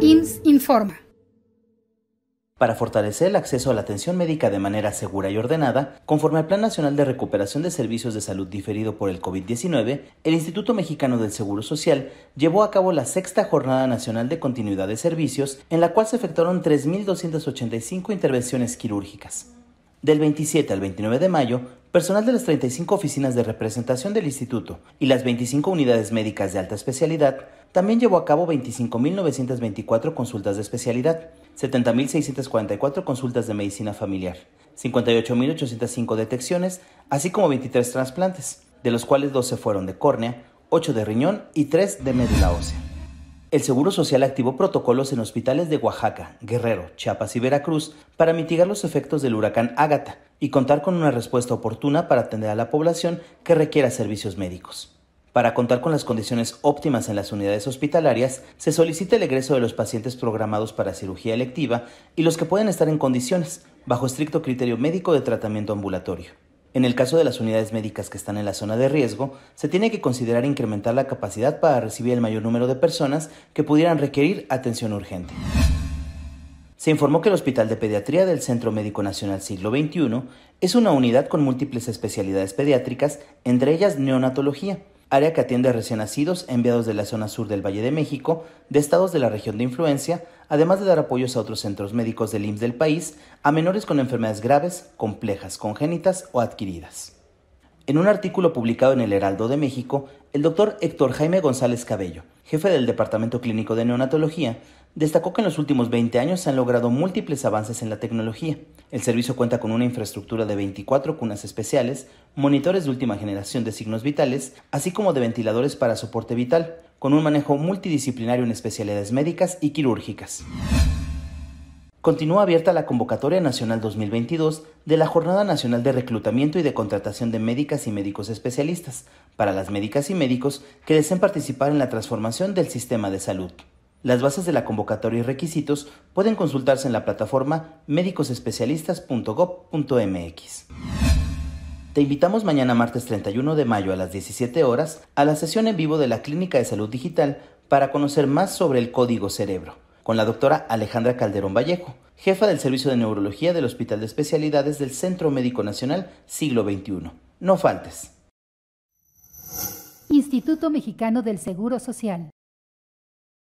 IMSS informa. Para fortalecer el acceso a la atención médica de manera segura y ordenada, conforme al Plan Nacional de Recuperación de Servicios de Salud diferido por el COVID-19, el Instituto Mexicano del Seguro Social llevó a cabo la sexta Jornada Nacional de Continuidad de Servicios, en la cual se efectuaron 3.285 intervenciones quirúrgicas. Del 27 al 29 de mayo, personal de las 35 oficinas de representación del instituto y las 25 unidades médicas de alta especialidad también llevó a cabo 25.924 consultas de especialidad, 70.644 consultas de medicina familiar, 58.805 detecciones, así como 23 trasplantes, de los cuales 12 fueron de córnea, 8 de riñón y 3 de médula ósea. El Seguro Social activó protocolos en hospitales de Oaxaca, Guerrero, Chiapas y Veracruz para mitigar los efectos del huracán Ágata y contar con una respuesta oportuna para atender a la población que requiera servicios médicos. Para contar con las condiciones óptimas en las unidades hospitalarias, se solicita el egreso de los pacientes programados para cirugía electiva y los que pueden estar en condiciones, bajo estricto criterio médico de tratamiento ambulatorio. En el caso de las unidades médicas que están en la zona de riesgo, se tiene que considerar incrementar la capacidad para recibir el mayor número de personas que pudieran requerir atención urgente. Se informó que el Hospital de Pediatría del Centro Médico Nacional Siglo XXI es una unidad con múltiples especialidades pediátricas, entre ellas neonatología, área que atiende a recién nacidos enviados de la zona sur del Valle de México, de estados de la región de influencia, además de dar apoyos a otros centros médicos del IMSS del país, a menores con enfermedades graves, complejas, congénitas o adquiridas. En un artículo publicado en el Heraldo de México, el doctor Héctor Jaime González Cabello, jefe del Departamento Clínico de Neonatología, Destacó que en los últimos 20 años se han logrado múltiples avances en la tecnología. El servicio cuenta con una infraestructura de 24 cunas especiales, monitores de última generación de signos vitales, así como de ventiladores para soporte vital, con un manejo multidisciplinario en especialidades médicas y quirúrgicas. Continúa abierta la convocatoria nacional 2022 de la Jornada Nacional de Reclutamiento y de Contratación de Médicas y Médicos Especialistas para las médicas y médicos que deseen participar en la transformación del sistema de salud. Las bases de la convocatoria y requisitos pueden consultarse en la plataforma médicosespecialistas.gov.mx. Te invitamos mañana martes 31 de mayo a las 17 horas a la sesión en vivo de la Clínica de Salud Digital para conocer más sobre el código cerebro, con la doctora Alejandra Calderón Vallejo, jefa del Servicio de Neurología del Hospital de Especialidades del Centro Médico Nacional Siglo XXI. No faltes. Instituto Mexicano del Seguro Social.